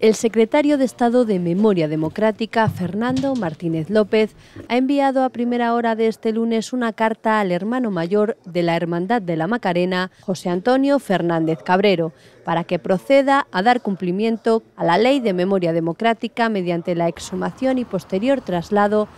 El secretario de Estado de Memoria Democrática, Fernando Martínez López, ha enviado a primera hora de este lunes una carta al hermano mayor de la Hermandad de la Macarena, José Antonio Fernández Cabrero, para que proceda a dar cumplimiento a la Ley de Memoria Democrática mediante la exhumación y posterior traslado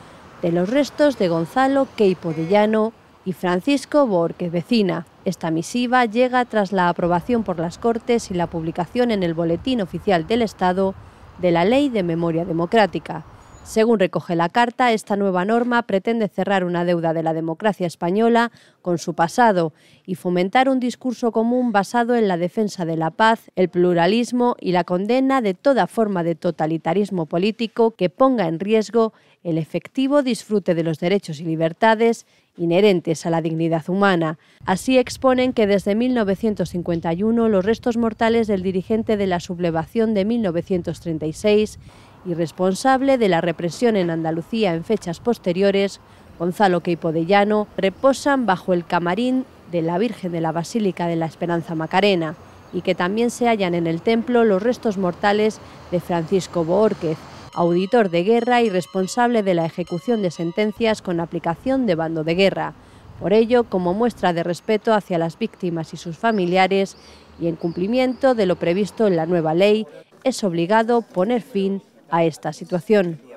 de los restos de Gonzalo Queipo de Llano y Francisco Borges Vecina, esta misiva llega tras la aprobación por las Cortes y la publicación en el Boletín Oficial del Estado de la Ley de Memoria Democrática, según recoge la Carta, esta nueva norma pretende cerrar una deuda de la democracia española con su pasado y fomentar un discurso común basado en la defensa de la paz, el pluralismo y la condena de toda forma de totalitarismo político que ponga en riesgo el efectivo disfrute de los derechos y libertades inherentes a la dignidad humana. Así exponen que desde 1951 los restos mortales del dirigente de la sublevación de 1936 y responsable de la represión en Andalucía en fechas posteriores, Gonzalo Queipo de Llano, reposan bajo el camarín de la Virgen de la Basílica de la Esperanza Macarena y que también se hallan en el templo los restos mortales de Francisco Boórquez, auditor de guerra y responsable de la ejecución de sentencias con aplicación de bando de guerra. Por ello, como muestra de respeto hacia las víctimas y sus familiares y en cumplimiento de lo previsto en la nueva ley, es obligado poner fin a esta situación.